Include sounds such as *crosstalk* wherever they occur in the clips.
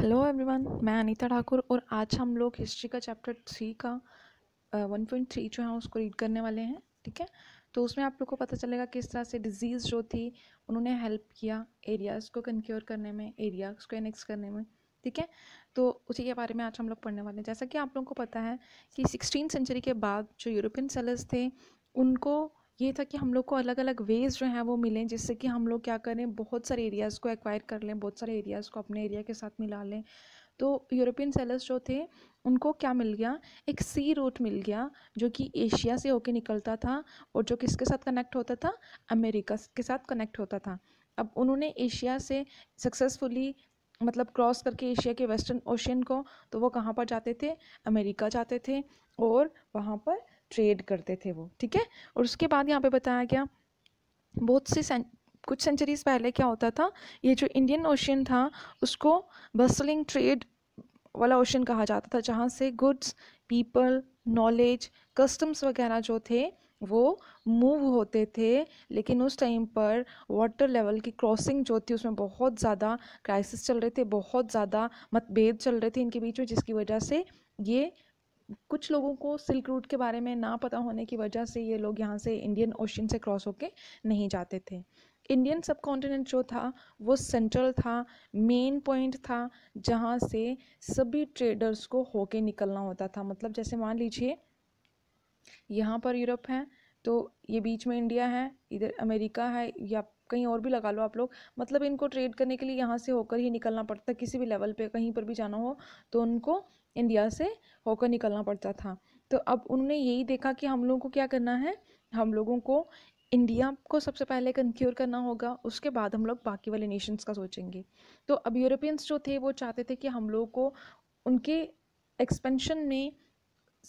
Hello everyone मैं अनीता ठाकुर और आज हम लोग हिस्ट्री का चैप्टर थ्री का वन पॉइंट थ्री जो है उसको रीड करने वाले हैं ठीक है तो उसमें आप लोग को पता चलेगा किस तरह से डिजीज़ जो थी उन्होंने हेल्प किया एरियाज़ को कंक्योर करने में एरियाज़ को एनेक्स करने में ठीक है तो उसी के बारे में आज हम लोग पढ़ने वाले हैं जैसा कि आप लोगों को पता है कि सिक्सटीन सेंचुरी के बाद जो यूरोपियन सेलर्स थे उनको ये था कि हम लोग को अलग अलग वेज़ जो हैं वो मिलें जिससे कि हम लोग क्या करें बहुत सारे एरियाज़ को एक्वायर कर लें बहुत सारे एरियाज़ को अपने एरिया के साथ मिला लें तो यूरोपियन सेलर्स जो थे उनको क्या मिल गया एक सी रूट मिल गया जो कि एशिया से होके निकलता था और जो किसके साथ कनेक्ट होता था अमेरिका के साथ कनेक्ट होता था अब उन्होंने एशिया से सक्सेसफुली मतलब क्रॉस करके एशिया के वेस्टर्न ओशन को तो वो कहाँ पर जाते थे अमेरिका जाते थे और वहाँ पर ट्रेड करते थे वो ठीक है और उसके बाद यहाँ पे बताया गया बहुत से सें... कुछ सेंचुरीज पहले क्या होता था ये जो इंडियन ओशन था उसको बसलिंग ट्रेड वाला ओशन कहा जाता था जहाँ से गुड्स पीपल नॉलेज कस्टम्स वगैरह जो थे वो मूव होते थे लेकिन उस टाइम पर वाटर लेवल की क्रॉसिंग जो थी उसमें बहुत ज़्यादा क्राइसिस चल रहे थे बहुत ज़्यादा मतभेद चल रहे थे इनके बीच में जिसकी वजह से ये कुछ लोगों को सिल्क रूट के बारे में ना पता होने की वजह से ये लोग यहाँ से इंडियन ओशन से क्रॉस होके नहीं जाते थे इंडियन सब कॉन्टिनेंट जो था वो सेंट्रल था मेन पॉइंट था जहाँ से सभी ट्रेडर्स को होके निकलना होता था मतलब जैसे मान लीजिए यहाँ पर यूरोप है तो ये बीच में इंडिया है इधर अमेरिका है या कहीं और भी लगा लो आप लोग मतलब इनको ट्रेड करने के लिए यहाँ से होकर ही निकलना पड़ता है किसी भी लेवल पे कहीं पर भी जाना हो तो उनको इंडिया से होकर निकलना पड़ता था तो अब उन्होंने यही देखा कि हम लोगों को क्या करना है हम लोगों को इंडिया को सबसे पहले कंक्योर करना होगा उसके बाद हम लोग बाकी वाले नेशंस का सोचेंगे तो अब यूरोपियंस जो थे वो चाहते थे कि हम लोगों को उनके एक्सपेंशन में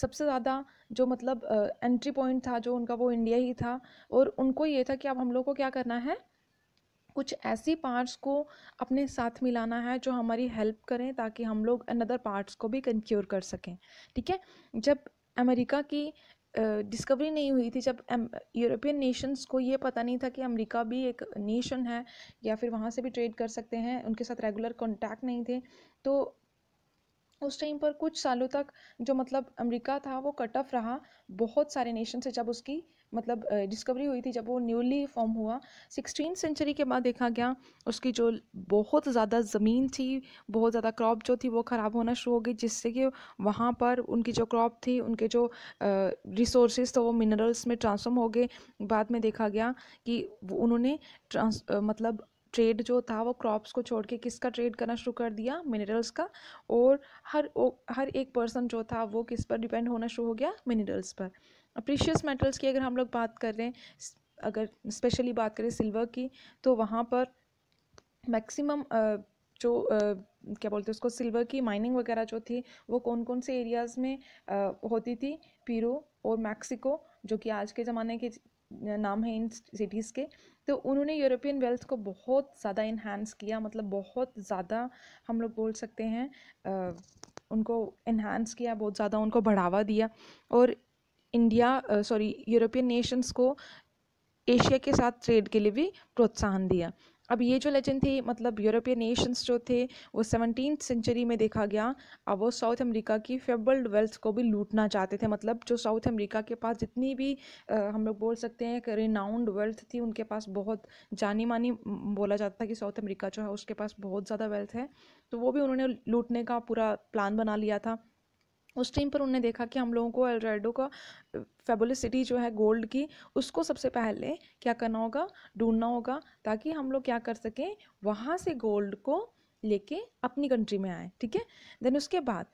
सबसे ज़्यादा जो मतलब एंट्री पॉइंट था जो उनका वो इंडिया ही था और उनको ये था कि अब हम लोग को क्या करना है कुछ ऐसी पार्ट्स को अपने साथ मिलाना है जो हमारी हेल्प करें ताकि हम लोग अनदर पार्ट्स को भी कंक्योर कर सकें ठीक है जब अमेरिका की डिस्कवरी नहीं हुई थी जब यूरोपियन नेशंस को ये पता नहीं था कि अमेरिका भी एक नेशन है या फिर वहाँ से भी ट्रेड कर सकते हैं उनके साथ रेगुलर कॉन्टैक्ट नहीं थे तो उस टाइम पर कुछ सालों तक जो मतलब अमेरिका था वो कट ऑफ रहा बहुत सारे नेशन से जब उसकी मतलब डिस्कवरी हुई थी जब वो न्यूली फॉर्म हुआ सिक्सटीन सेंचुरी के बाद देखा गया उसकी जो बहुत ज़्यादा ज़मीन थी बहुत ज़्यादा क्रॉप जो थी वो ख़राब होना शुरू हो गई जिससे कि वहाँ पर उनकी जो क्रॉप थी उनके जो रिसोर्सेज थे वो मिनरल्स में ट्रांसफॉर्म हो गए बाद में देखा गया कि उन्होंने ट्रांस मतलब ट्रेड जो था वो क्रॉप्स को छोड़ के किसका ट्रेड करना शुरू कर दिया मिनरल्स का और हर हर एक पर्सन जो था वो किस पर डिपेंड होना शुरू हो गया मिनरल्स पर प्रीशियस मेटल्स की अगर हम लोग बात कर रहे हैं अगर स्पेशली बात करें सिल्वर की तो वहाँ पर मैक्सिमम जो आ, क्या बोलते हैं उसको सिल्वर की माइनिंग वगैरह जो थी वो कौन कौन से एरियाज़ में आ, होती थी पीरो और मैक्सिको जो कि आज के ज़माने के नाम है इन सिटीज़ के तो उन्होंने यूरोपियन वेल्थ को बहुत ज़्यादा इन्हांस किया मतलब बहुत ज़्यादा हम लोग बोल सकते हैं आ, उनको इन्हांस किया बहुत ज़्यादा उनको बढ़ावा दिया और इंडिया सॉरी यूरोपियन नेशंस को एशिया के साथ ट्रेड के लिए भी प्रोत्साहन दिया अब ये जो लेजेंड थी मतलब यूरोपियन नेशंस जो थे वो सेवनटीन सेंचुरी में देखा गया अब वो साउथ अमेरिका की फेबल्ड वेल्थ को भी लूटना चाहते थे मतलब जो साउथ अमेरिका के पास जितनी भी आ, हम लोग बोल सकते हैं एक रिनाउंड वेल्थ थी उनके पास बहुत जानी मानी बोला जाता था कि साउथ अमेरिका जो है उसके पास बहुत ज़्यादा वेल्थ है तो वो भी उन्होंने लूटने का पूरा प्लान बना लिया था उस टाइम पर उन्होंने देखा कि हम लोगों को एलरेडो का फेबुलिसिटी जो है गोल्ड की उसको सबसे पहले क्या करना होगा ढूंढना होगा ताकि हम लोग क्या कर सकें वहाँ से गोल्ड को लेके अपनी कंट्री में आए ठीक है देन उसके बाद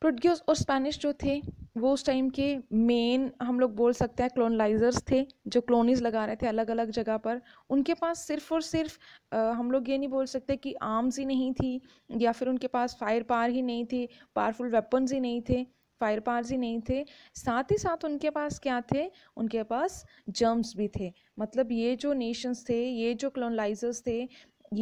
प्रोड्यूस और स्पेनिश जो थे वो उस टाइम के मेन हम लोग बोल सकते हैं क्लोनलाइजर्स थे जो क्लोनीज लगा रहे थे अलग अलग जगह पर उनके पास सिर्फ और सिर्फ आ, हम लोग ये नहीं बोल सकते कि आर्म्स ही नहीं थी या फिर उनके पास फायर पार ही नहीं थी पावरफुल वेपन्स ही नहीं थे फायर पार्स ही नहीं थे साथ ही साथ उनके पास क्या थे उनके पास जर्म्स भी थे मतलब ये जो नेशंस थे ये जो क्लोनलाइजर्स थे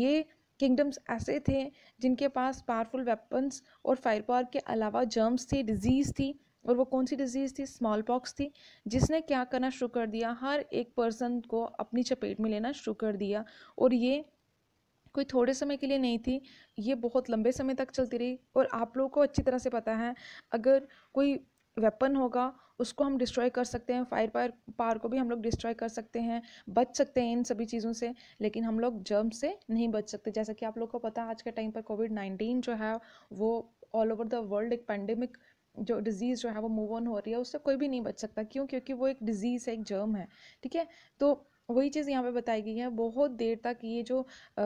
ये किंगडम्स ऐसे थे जिनके पास पावरफुल वेपन्स और फायर पावर के अलावा जर्म्स थी डिजीज़ थी और वो कौन सी डिजीज़ थी स्मॉल पॉक्स थी जिसने क्या करना शुरू कर दिया हर एक पर्सन को अपनी चपेट में लेना शुरू कर दिया और ये कोई थोड़े समय के लिए नहीं थी ये बहुत लंबे समय तक चलती रही और आप लोगों को अच्छी तरह से पता है अगर कोई वेपन होगा उसको हम डिस्ट्रॉय कर सकते हैं फायर पावर पावर को भी हम लोग डिस्ट्रॉय कर सकते हैं बच सकते हैं इन सभी चीज़ों से लेकिन हम लोग जर्म से नहीं बच सकते जैसा कि आप लोग को पता है आज के टाइम पर कोविड नाइन्टीन जो है वो ऑल ओवर द वर्ल्ड एक पैंडमिक जो डिज़ीज़ जो है वो मूव ऑन हो रही है उससे कोई भी नहीं बच सकता क्यों क्योंकि वो एक डिज़ीज़ है एक जर्म है ठीक है तो वही चीज़ यहाँ पे बताई गई है बहुत देर तक ये जो आ,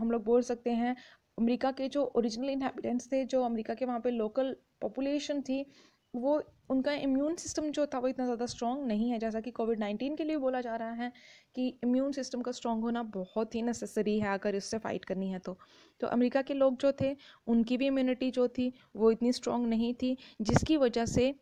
हम लोग बोल सकते हैं अमेरिका के जो ओरिजिनल इन्हेबिटेंट्स थे जो अमेरिका के वहाँ पे लोकल पॉपुलेशन थी वो उनका इम्यून सिस्टम जो था वो इतना ज़्यादा स्ट्रॉन्ग नहीं है जैसा कि कोविड नाइन्टीन के लिए बोला जा रहा है कि इम्यून सिस्टम का स्ट्रॉन्ग होना बहुत ही नेसेसरी है अगर इससे फ़ाइट करनी है तो तो अमेरिका के लोग जो थे उनकी भी इम्यूनिटी जो थी वो इतनी स्ट्रॉन्ग नहीं थी जिसकी वजह से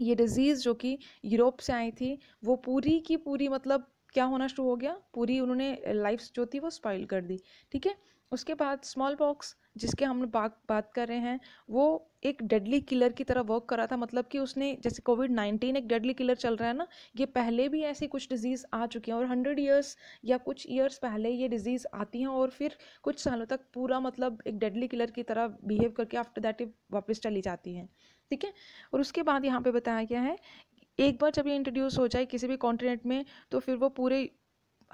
ये डिज़ीज़ जो कि यूरोप से आई थी वो पूरी की पूरी मतलब क्या होना शुरू हो गया पूरी उन्होंने लाइफ जो थी वो स्पॉइल कर दी ठीक है उसके बाद स्मॉल पॉक्स जिसके हम बात बात कर रहे हैं वो एक डेडली किलर की तरह वर्क करा था मतलब कि उसने जैसे कोविड नाइन्टीन एक डेडली किलर चल रहा है ना ये पहले भी ऐसी कुछ डिजीज़ आ चुकी हैं और हंड्रेड ईयर्स या कुछ ईयर्स पहले ये डिजीज़ आती हैं और फिर कुछ सालों तक पूरा मतलब एक डेडली किलर की तरह बिहेव करके आफ्टर दैट ये वापस चली जाती हैं ठीक है और उसके बाद यहाँ पर बताया गया है एक बार जब ये इंट्रोड्यूस हो जाए किसी भी कॉन्टिनेंट में तो फिर वो पूरे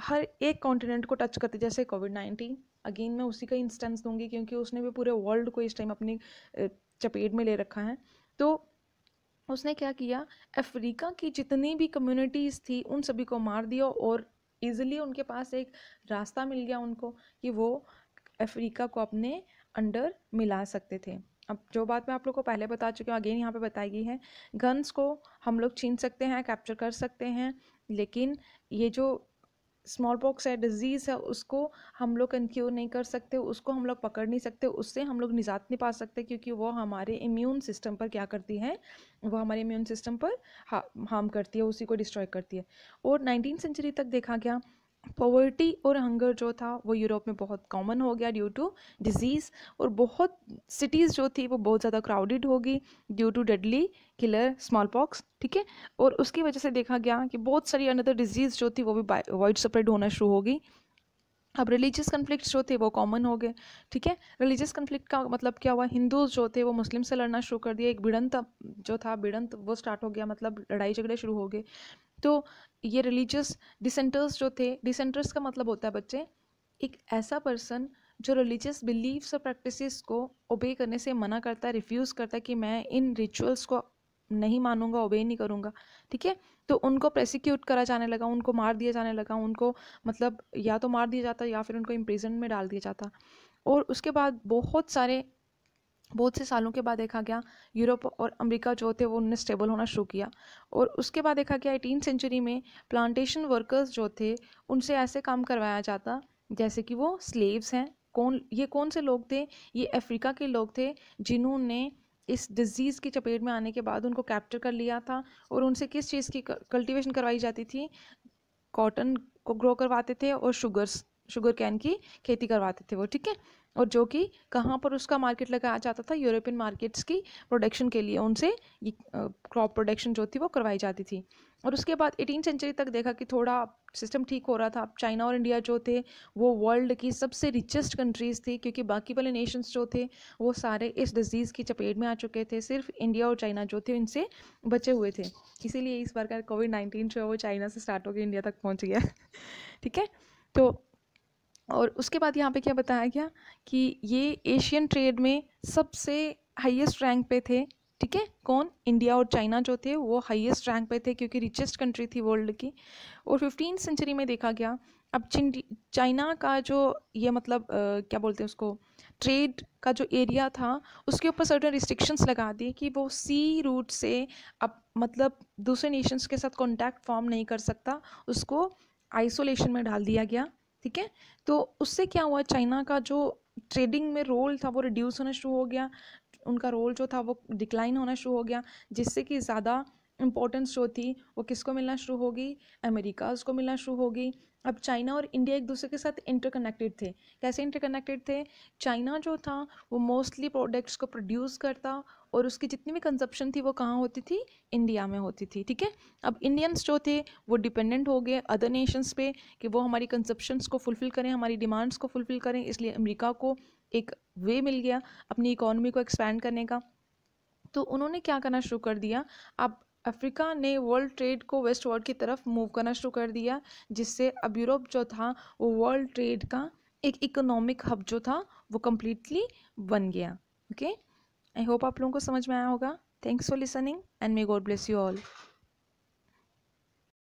हर एक कॉन्टिनेंट को टच करती जैसे कोविड नाइन्टीन अगेन मैं उसी का इंस्टेंस दूंगी क्योंकि उसने भी पूरे वर्ल्ड को इस टाइम अपनी चपेट में ले रखा है तो उसने क्या किया अफ्रीका की जितनी भी कम्युनिटीज़ थी उन सभी को मार दिया और ईजिली उनके पास एक रास्ता मिल गया उनको कि वो अफ्रीका को अपने अंडर मिला सकते थे अब जो बात मैं आप लोग को पहले बता चुकी हूँ अगेन यहाँ पे बताई गई है गन्स को हम लोग छीन सकते हैं कैप्चर कर सकते हैं लेकिन ये जो स्मॉल पॉक्स है डिजीज़ है उसको हम लोग कंक्योर नहीं कर सकते उसको हम लोग पकड़ नहीं सकते उससे हम लोग निजात नहीं पा सकते क्योंकि वो हमारे इम्यून सिस्टम पर क्या करती है वो हमारे इम्यून सिस्टम पर हा हार्म करती है उसी को डिस्ट्रॉय करती है और नाइनटीन सेंचुरी तक देखा गया पॉवर्टी और हंगर जो था वो यूरोप में बहुत कॉमन हो गया ड्यू टू डिजीज़ और बहुत सिटीज़ जो थी वो बहुत ज़्यादा क्राउडेड होगी due to deadly killer smallpox ठीक है और उसकी वजह से देखा गया कि बहुत सारी अनदर डिजीज़ जो थी वो भी वाइड स्प्रेड होना शुरू होगी अब रिलीजियस कन्फ्लिक्ट जो थे वो कॉमन हो गए ठीक है रिलीजियस कन्फ्लिक्ट का मतलब क्या हुआ हिंदूज जो थे वो मुस्लिम से लड़ना शुरू कर दिया एक भिड़ंत जो था भिड़ंत वो स्टार्ट हो गया मतलब लड़ाई झगड़े शुरू हो गए तो ये रिलीजियस डिसेंटर्स जो थे डिसेंटर्स का मतलब होता है बच्चे एक ऐसा पर्सन जो रिलीजियस बिलीव्स और प्रैक्टिसेस को ओबे करने से मना करता है रिफ्यूज़ करता है कि मैं इन रिचुअल्स को नहीं मानूंगा ओबे नहीं करूंगा ठीक है तो उनको प्रोसिक्यूट करा जाने लगा उनको मार दिया जाने लगा उनको मतलब या तो मार दिया जाता या फिर उनको इम्प्रिजन में डाल दिया जाता और उसके बाद बहुत सारे बहुत से सालों के बाद देखा गया यूरोप और अमेरिका जो थे वो उन्होंने स्टेबल होना शुरू किया और उसके बाद देखा गया एटीन सेंचुरी में प्लांटेशन वर्कर्स जो थे उनसे ऐसे काम करवाया जाता जैसे कि वो स्लेव्स हैं कौन ये कौन से लोग थे ये अफ्रीका के लोग थे जिन्होंने इस डिजीज़ की चपेट में आने के बाद उनको कैप्चर कर लिया था और उनसे किस चीज़ की कल्टीवेशन करवाई जाती थी कॉटन को ग्रो करवाते थे और शुगर्स शुगर कैन की खेती करवाते थे वो ठीक है और जो कि कहाँ पर उसका मार्केट लगाया जाता था यूरोपियन मार्केट्स की प्रोडक्शन के लिए उनसे ये क्रॉप प्रोडक्शन जो थी वो करवाई जाती थी और उसके बाद एटीन सेंचुरी तक देखा कि थोड़ा सिस्टम ठीक हो रहा था अब चाइना और इंडिया जो थे वो वर्ल्ड की सबसे रिचेस्ट कंट्रीज़ थी क्योंकि बाकी वाले नेशंस जो थे वो सारे इस डिज़ीज़ की चपेट में आ चुके थे सिर्फ इंडिया और चाइना जो थे इनसे बचे हुए थे इसीलिए इस बार का कोविड नाइन्टीन जो है वो चाइना से स्टार्ट होकर इंडिया तक पहुँच गया *laughs* ठीक है तो और उसके बाद यहाँ पे क्या बताया गया कि ये एशियन ट्रेड में सबसे हाईएस्ट रैंक पे थे ठीक है कौन इंडिया और चाइना जो थे वो हाईएस्ट रैंक पे थे क्योंकि रिचेस्ट कंट्री थी वर्ल्ड की और फिफ्टीन सेंचुरी में देखा गया अब चाइना का जो ये मतलब आ, क्या बोलते हैं उसको ट्रेड का जो एरिया था उसके ऊपर सर्टन रिस्ट्रिक्शंस लगा दिए कि वो सी रूट से अब मतलब दूसरे नेशंस के साथ कॉन्टैक्ट फॉर्म नहीं कर सकता उसको आइसोलेशन में डाल दिया गया ठीक है तो उससे क्या हुआ चाइना का जो ट्रेडिंग में रोल था वो रिड्यूस होना शुरू हो गया उनका रोल जो था वो डिक्लाइन होना शुरू हो गया जिससे कि ज़्यादा इम्पोर्टेंस जो थी वो किसको मिलना शुरू होगी अमेरिकाज को मिलना शुरू होगी अब चाइना और इंडिया एक दूसरे के साथ इंटरकनेक्टेड थे कैसे इंटरकनेक्टेड थे चाइना जो था वो मोस्टली प्रोडक्ट्स को प्रोड्यूस करता और उसकी जितनी भी कंजप्शन थी वो कहाँ होती थी इंडिया में होती थी ठीक है अब इंडियंस जो थे वो डिपेंडेंट हो गए अदर नेशंस पे कि वो हमारी कंजप्शंस को फुलफ़िल करें हमारी डिमांड्स को फुलफ़िल करें इसलिए अमेरिका को एक वे मिल गया अपनी इकोनमी को एक्सपैंड करने का तो उन्होंने क्या करना शुरू कर दिया अब अफ्रीका ने वर्ल्ड ट्रेड को वेस्ट वर्ल्ड की तरफ मूव करना शुरू कर दिया जिससे अब यूरोप जो था वो वर्ल्ड ट्रेड का एक इकोनॉमिक हब जो था वो कम्प्लीटली बन गया ओके okay? आई होप आप लोगों को समझ में आया होगा thanks for listening and may God bless you all